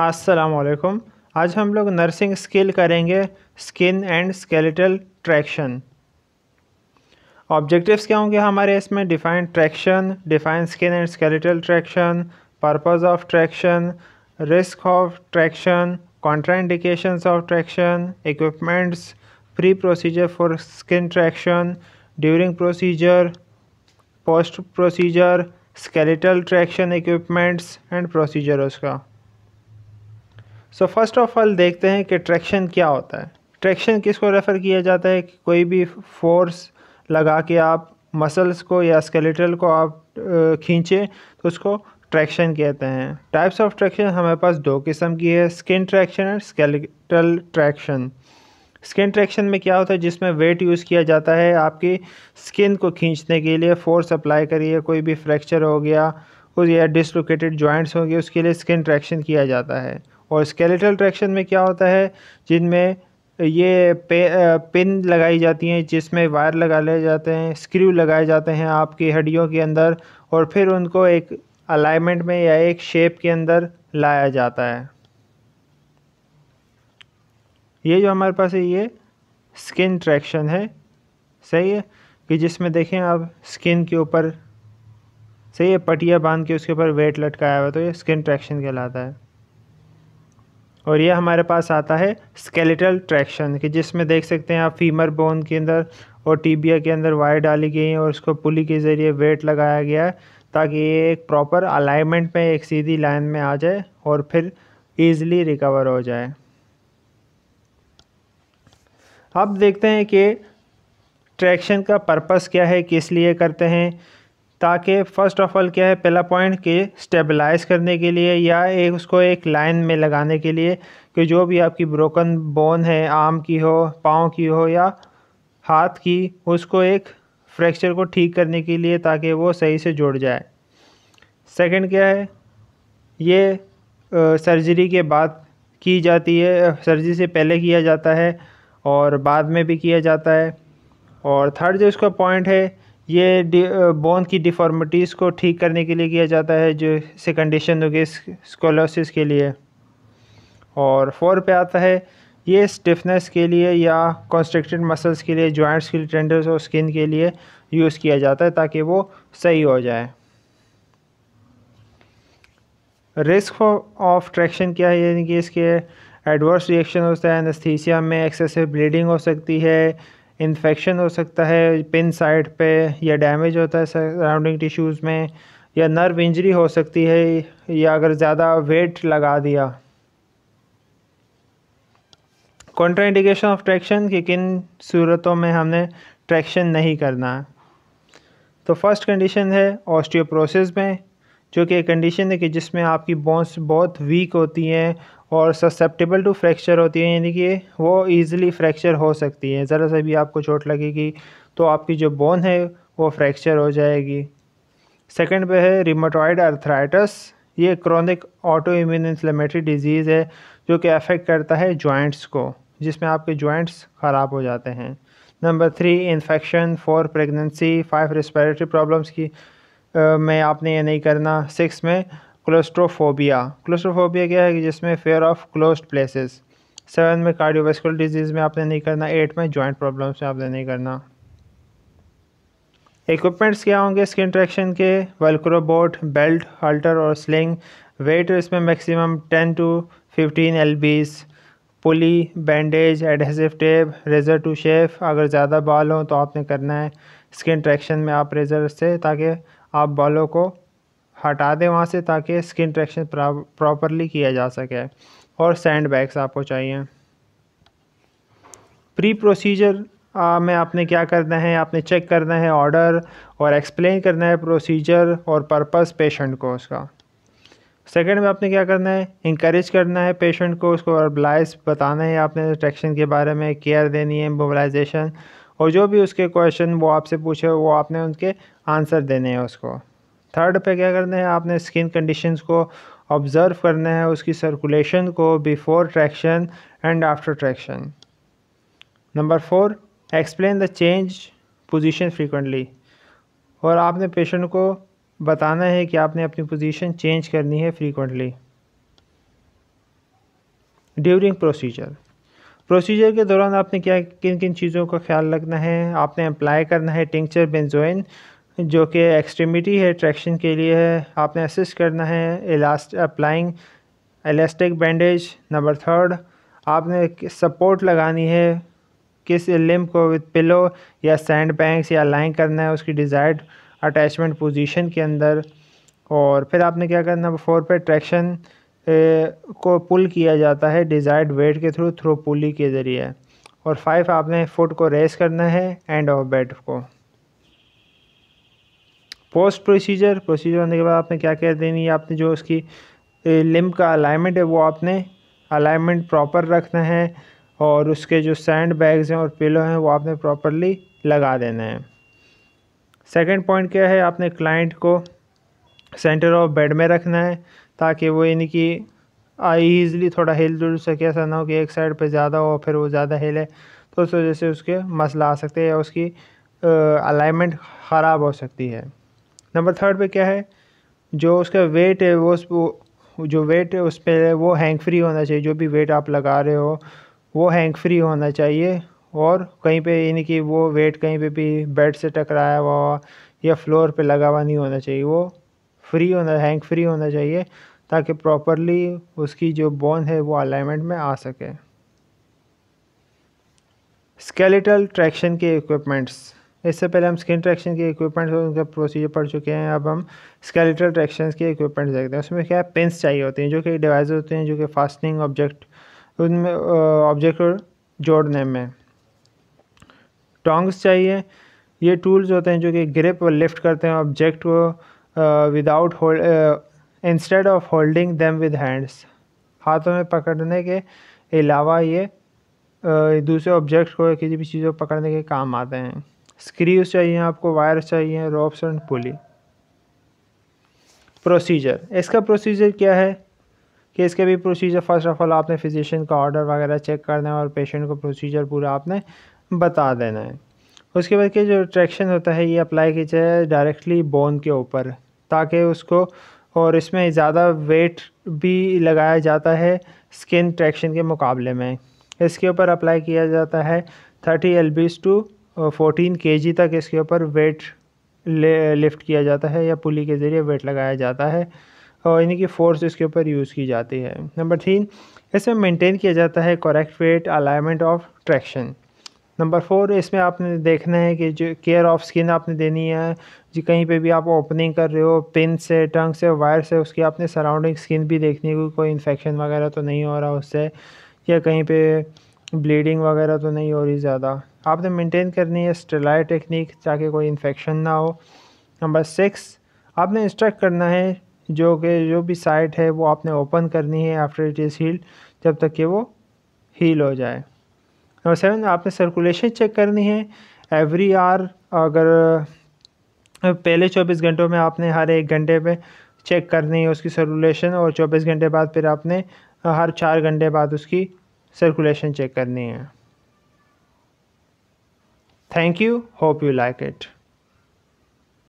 असलकुम आज हम लोग नर्सिंग स्किल करेंगे skin and skeletal traction objectives क्या होंगे हमारे इसमें define traction define skin and skeletal traction purpose of traction risk of traction contraindications of traction equipments pre procedure for skin traction during procedure post procedure skeletal traction equipments and procedure उसका so first of all देखते हैं कि traction क्या होता है traction किसको refer किया जाता है कि कोई भी फोर्स लगा के आप मसल्स को या स्केलेटल को आप खींचें तो उसको ट्रैक्शन कहते हैं टाइप्स ऑफ ट्रैक्शन हमारे पास दो किस्म की है स्किन ट्रैक्शन और स्केलेटल ट्रैक्शन स्किन ट्रैक्शन में क्या होता है जिसमें वेट यूज़ किया जाता है आपकी स्किन को खींचने के लिए फोर्स अप्लाई करिए कोई भी फ्रैक्चर हो गया या डिसलोकेटेड जॉइंट्स गए उसके लिए स्किन ट्रैक्शन किया जाता है और स्केलेटल ट्रैक्शन में क्या होता है जिनमें ये पे, पिन लगाई जाती हैं जिसमें वायर लगा लिए जाते हैं स्क्रू लगाए जाते हैं आपकी हड्डियों के अंदर और फिर उनको एक अलाइनमेंट में या एक शेप के अंदर लाया जाता है ये जो हमारे पास है ये स्किन ट्रैक्शन है सही है कि जिसमें देखें आप स्किन के ऊपर सही है पटिया बांध के उसके ऊपर वेट लटकाया हुआ तो ये स्किन ट्रैक्शन कहलाता है और यह हमारे पास आता है स्केलेटल ट्रैक्शन कि जिसमें देख सकते हैं आप फीमर बोन के अंदर और टीबिया के अंदर वायर डाली गई है और उसको पुली के ज़रिए वेट लगाया गया है ताकि ये एक प्रॉपर अलाइनमेंट में एक सीधी लाइन में आ जाए और फिर ईज़िली रिकवर हो जाए अब देखते हैं कि ट्रैक्शन का पर्पस क्या है किस लिए करते हैं ताकि फ़र्स्ट ऑफ ऑल क्या है पहला पॉइंट कि स्टेबलाइज करने के लिए या एक उसको एक लाइन में लगाने के लिए कि जो भी आपकी ब्रोकन बोन है आर्म की हो पाँव की हो या हाथ की उसको एक फ्रैक्चर को ठीक करने के लिए ताकि वो सही से जुड़ जाए सेकंड क्या है ये सर्जरी के बाद की जाती है सर्जरी से पहले किया जाता है और बाद में भी किया जाता है और थर्ड जो इसका पॉइंट है ये बोन की डिफॉर्मिटीज़ को ठीक करने के लिए किया जाता है जो से कंडीशन होगी स्कोलोसिस के लिए और फोर पे आता है ये स्टिफनेस के लिए या कॉन्स्ट्रक्टेड मसल्स के लिए जॉइंट्स के लिए टेंडर्स और स्किन के लिए यूज़ किया जाता है ताकि वो सही हो जाए रिस्क ऑफ ट्रैक्शन क्या है यानी कि इसके एडवर्स रिएक्शन होता है एनस्थीसिया में एक्सेसिव ब्लीडिंग हो सकती है इन्फेक्शन हो सकता है पिन साइड पे या डैमेज होता है सराउंडिंग टिश्यूज़ में या नर्व इंजरी हो सकती है या अगर ज़्यादा वेट लगा दिया इंडिकेशन ऑफ ट्रैक्शन कि किन सूरतों में हमने ट्रैक्शन नहीं करना तो है तो फर्स्ट कंडीशन है ऑस्टियोप्रोसेस में जो कि एक कंडीशन है कि जिसमें आपकी बोन्स बहुत वीक होती हैं और ससेप्टेबल टू फ्रैक्चर होती है यानी कि वो ईज़िली फ्रैक्चर हो सकती है ज़रा सा भी आपको चोट लगेगी तो आपकी जो बोन है वो फ्रैक्चर हो जाएगी सेकंड पे है रिमोटॉइड अर्थराइटस ये chronic auto immune inflammatory disease है जो कि अफेक्ट करता है जॉइंट्स को जिसमें आपके जॉइंट्स ख़राब हो जाते हैं number three infection four pregnancy five respiratory problems की आ, मैं आपने ये नहीं करना सिक्स में क्लोस्ट्रोफोबिया क्लोस्ट्रोफोबिया क्या है कि जिसमें fear of close places seven में कार्डियोवेस्कुलर डिजीज़ में आपने नहीं करना एट में जॉइंट प्रॉब्लम्स में आपने नहीं करना इक्विपमेंट्स क्या होंगे स्किन ट्रैक्शन के वल्क्रोबोट बेल्ट हल्टर और स्लिंग वेट इसमें maximum ten to fifteen lbs pulley bandage adhesive tape razor to shave अगर ज़्यादा बाल हों तो आपने करना है स्किन ट्रैक्शन में आप रेज़र से ताकि आप बालों को हटा दें वहाँ से ताकि स्किन ट्रैक्शन प्रॉपरली किया जा सके और सैंड बैग्स आपको चाहिए प्री प्रोसीजर आ, में आपने क्या करना है आपने चेक करना है ऑर्डर और एक्सप्लेन करना है प्रोसीजर और पर्पस पेशेंट को उसका सेकंड में आपने क्या करना है इंकरेज करना है पेशेंट को उसको और ब्लाइज बताना है आपने ट्रैक्शन के बारे में केयर देनी है मोबलाइजेशन और जो भी उसके क्वेश्चन वो आपसे पूछे वो आपने उनके आंसर देने हैं उसको थर्ड पे क्या करना है आपने स्किन कंडीशंस को ऑब्ज़र्व करना है उसकी सर्कुलेशन को before traction and after traction number four explain the change position frequently और आपने पेशेंट को बताना है कि आपने अपनी पोजीशन चेंज करनी है फ्रीक्वेंटली ड्यूरिंग प्रोसीजर प्रोसीजर के दौरान आपने क्या किन किन चीज़ों का ख्याल रखना है आपने अप्लाई करना है टिंक्चर बेंजोइन जो कि एक्सट्रीमिटी है ट्रैक्शन के लिए है आपने असिस्ट करना है elastic applying elastic bandage number third आपने सपोर्ट लगानी है किस लिम्प को विद पिलो या सैंड बैंक्स या लाइन करना है उसकी डिज़ायर्ड अटैचमेंट पोजीशन के अंदर और फिर आपने क्या करना नंबर फोर पर ट्रैक्शन को पुल किया जाता है डिज़ायर्ड वेट के थ्रू थ्रू पुली के ज़रिए और फाइव आपने फुट को रेस करना है एंड ऑफ बेड को पोस्ट प्रोसीजर प्रोसीजर होने के बाद आपने क्या कह देनी है आपने जो उसकी लिम का अलाइनमेंट है वो आपने अलाइनमेंट प्रॉपर रखना है और उसके जो सैंड बैग्स हैं और पिलो हैं वो आपने प्रॉपरली लगा देना है सेकंड पॉइंट क्या है आपने क्लाइंट को सेंटर ऑफ बेड में रखना है ताकि वो यानी कि आई थोड़ा हिल जुल सके ऐसा ना हो कि एक साइड पे ज़्यादा हो फिर वो ज़्यादा हिले तो उस वजह से उसके मसला आ सकते हैं या उसकी अलाइनमेंट ख़राब हो सकती है नंबर थर्ड पे क्या है जो उसका वेट है वो, उस जो वेट है उस पर वो हैंग फ्री होना चाहिए जो भी वेट आप लगा रहे हो वो हैंग फ्री होना चाहिए और कहीं पे यानी कि वो वेट कहीं पे भी बेड से टकराया हुआ या फ्लोर पे लगा हुआ नहीं होना चाहिए वो फ्री होना हैंग फ्री होना चाहिए ताकि प्रॉपरली उसकी जो बोन है वो अलाइनमेंट में आ सके स्केलेटल ट्रैक्शन के इक्विपमेंट्स इससे पहले हम स्किन ट्रैक्शन के इक्विपमेंट्स और उनका प्रोसीजर पढ़ चुके हैं अब हम स्केलेटल ट्रैक्शन के इक्विपमेंट्स देखते हैं उसमें क्या है पिंस चाहिए होते हैं जो कि डिवाइस होते हैं जो कि फास्टनिंग ऑब्जेक्ट उनमें ऑब्जेक्ट को जोड़ने में टोंग्स चाहिए ये टूल्स होते हैं जो कि ग्रिप और लिफ्ट करते हैं ऑब्जेक्ट को without hold instead of holding them with hands हाथों में पकड़ने के अलावा ये दूसरे ऑब्जेक्ट को किसी भी चीज़ को पकड़ने के काम आते हैं स्क्रीव चाहिए आपको वायर चाहिए रॉप्स एंड पुली प्रोसीजर इसका प्रोसीजर क्या है कि इसके भी प्रोसीजर फ़र्स्ट ऑफ़ ऑल आपने फिजिशियन का ऑर्डर वगैरह चेक करना है और पेशेंट को प्रोसीजर पूरा आपने बता देना है उसके बाद के जो ट्रैक्शन होता है ये अप्लाई किया जाए डायरेक्टली बोन के ऊपर ताकि उसको और इसमें ज़्यादा वेट भी लगाया जाता है स्किन ट्रैक्शन के मुकाबले में इसके ऊपर अप्लाई किया जाता है thirty lbs to fourteen K G तक इसके ऊपर वेट ले लिफ्ट किया जाता है या पुली के ज़रिए वेट लगाया जाता है और यानी कि फोर्स इसके ऊपर यूज़ की जाती है नंबर थ्री इसमें मेंटेन किया जाता है correct weight alignment of traction number four इसमें आपने देखना है कि जो केयर ऑफ स्किन आपने देनी है जी कहीं पे भी आप ओपनिंग कर रहे हो पिन से टंग से वायर से उसकी आपने सराउंडिंग स्किन भी देखनी है कोई इन्फेक्शन वगैरह तो नहीं हो रहा उससे या कहीं पर ब्लीडिंग वगैरह तो नहीं हो रही ज़्यादा आपने मेंटेन तो करनी है स्टेलाइट टेक्निक ताकि कोई इन्फेक्शन ना हो नंबर सिक्स आपने इंस्ट्रक्ट करना है जो कि जो भी साइट है वो आपने ओपन करनी है आफ्टर इट इज़ हील्ड जब तक कि वो हील हो जाए नंबर सेवन आपने सर्कुलेशन चेक करनी है एवरी आर अगर पहले चौबीस घंटों में आपने हर एक घंटे में चेक करनी है उसकी सर्कुलेशन और चौबीस घंटे बाद फिर आपने हर चार घंटे बाद उसकी सर्कुलेशन चेक करनी है thank you hope you like it